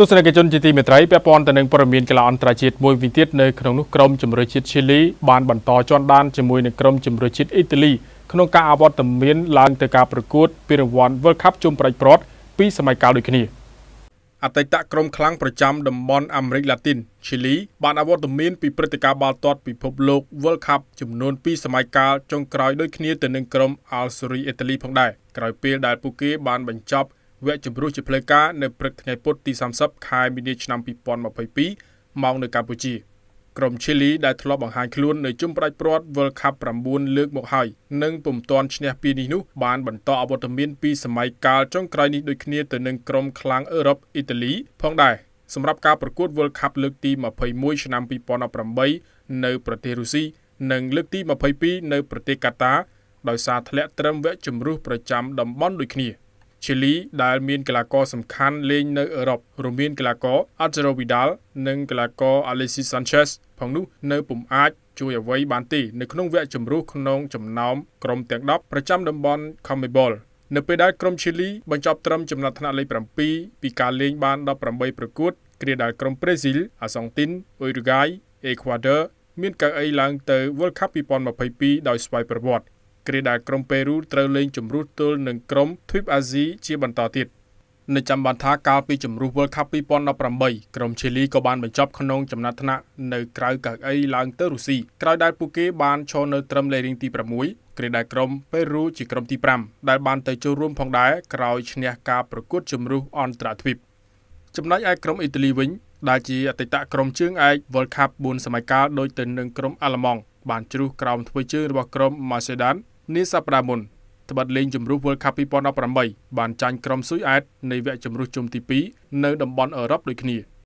ទស្សនិកជនជាទីមេត្រីពាក់ព័ន្ធទៅនឹងព័ត៌មានកីឡាអន្តរជាតិមួយវិញទៀតនៅក្នុងនោះក្រុមជម្រើសជាតិឈីលីបានបន្តជន់ដានជាមួយនឹងក្រុមជម្រើសជាតិអ៊ីតាលីក្នុងការអវត្តមានឡើងទៅការប្រកួតពានរង្វាន់ World Cup ជុំប្រាច់ព្រាត់ពីសម័យកាលដូចគ្នាអតីតក្រុមខ្លាំងប្រចាំតំបន់អាមេរិកឡាទីនឈីលីបានអវត្តមាន ពីព្រឹត្តិការណ៍បាល់ទាត់ពិភពលោក World Cup ចំនួន2សម័យកាលចុងក្រោយដូចគ្នាទៅនឹងក្រុម Algeria អ៊ីតាលីផងដែរក្រោយពេលដែលពួកគេ បានបញ្ចប់វគ្គជំរុះជាផ្លូវការនៅព្រឹកថ្ងៃពុធទី30ខែមីនាឆ្នាំ2022ម៉ោងនៅកម្ពុជាក្រុមឈីលីដែលធ្លាប់បង្ហាញខ្លួននៅជុំផ្ដាច់ព្រាត់ World Cup 9លើកមកហើយនិងពុំទាន់ឈ្នះពីនេះនោះ បានបន្តអវត្តមានពីសម័យកាលចុងក្រោយនេះដូចគ្នាទៅនឹងក្រុមខ្លាំងអឺរ៉ុបអ៊ីតាលីផងដែរសម្រាប់ការប្រកួត World Cup លើកទី21ឆ្នាំ2018នៅប្រទេសរុស្ស៊ីនិងលើកទី22នៅប្រទេសកាតា ដោយសារធ្លាក់ត្រឹមវគ្គជម្រុះប្រចាំតំបន់ដូចគ្នា។ឈីលីដែលមានកីឡាករសំខាន់លេងនៅអឺរ៉ុបរួមមានកីឡាករ Arturo Vidal និងកីឡាករ Alexis Sanchez ផងនោះ នៅពុំអាចជួយអ្វីបានទេនៅក្នុងវគ្គជម្រុះក្នុងចំណោមក្រុមទាំង10ប្រចាំតំបន់ CONMEBOL នៅពេលដែលក្រុមឈីលីបញ្ចប់ត្រឹមចំណាត់ថ្នាក់លេខ7ពីការលេងបាន18ប្រកួតគ្រាដែលក្រុមប្រេស៊ីលអាសង់ទីនអ៊ុយរូហ្គាយអេក្វាដ័រមានកៅអីឡើងទៅ World Cup 2022ដោយស្វ័យប្រវត្តិគ្រាដែលក្រុមប៉េរូត្រូវលេងជម្រុះទល់នឹងក្រុមទ្វីបអាស៊ីជាបន្តទៀតនៅចាំបានថាកាលពីជម្រុះ World Cup 2018ក្រុមឈីលីក៏បានបញ្ចប់ក្នុងចំណាត់ថ្នាក់នៅក្រៅកៅអីឡើងទៅរុស្ស៊ីក្រោយដែលពួកគេបានឈរនៅត្រឹមលេខរៀងទី6គ្រាដែលក្រុមប៉េរូជាក្រុមទី5ដែលបានទៅចូលរួម ផងដែរក្រោយឈ្នះការប្រកួតជម្រុះអន្តរទ្វីបចំណែកឯក្រុមអ៊ីតាលីវិញដែលជាអតីតក្រុមជើងឯក World Cup 4សម័យកាលដូចទៅនឹងក្រុមអាល្លឺម៉ង់បានជ្រុះក្រោមធ្វើជើងរបស់ក្រុម Macedon នាសប្តាហ៍មុនត្បិតលេងជម្រុះ World Cup 2018បានចាញ់ក្រុមស៊ុយអែតនៃវគ្គជម្រុះជុំទី2នៅតំបន់អឺរ៉ុបដូចគ្នា។